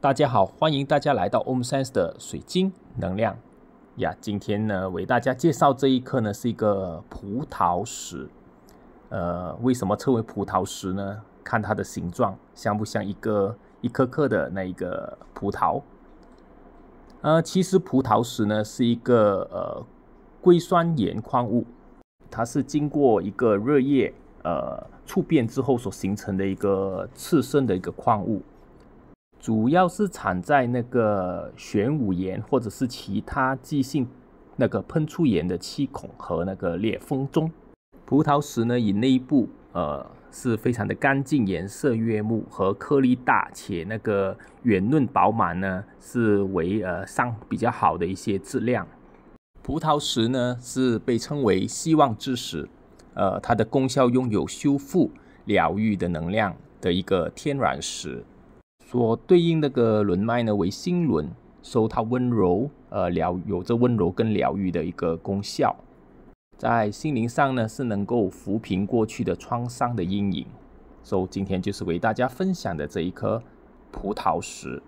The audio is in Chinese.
大家好，欢迎大家来到 o m s e n s e 的水晶能量呀。今天呢，为大家介绍这一颗呢，是一个葡萄石。呃，为什么称为葡萄石呢？看它的形状，像不像一个一颗颗的那一个葡萄？呃，其实葡萄石呢，是一个呃硅酸盐矿物，它是经过一个热液呃触变之后所形成的一个次生的一个矿物。主要是产在那个玄武岩或者是其他即性那个喷出岩的气孔和那个裂缝中。葡萄石呢，以内部呃是非常的干净、颜色悦目和颗粒大且那个圆润饱满呢，是为呃上比较好的一些质量。葡萄石呢是被称为希望之石，呃，它的功效拥有修复、疗愈的能量的一个天然石。所对应那个轮脉呢为心轮，收它温柔，呃疗有着温柔跟疗愈的一个功效，在心灵上呢是能够抚平过去的创伤的阴影。所以今天就是为大家分享的这一颗葡萄石。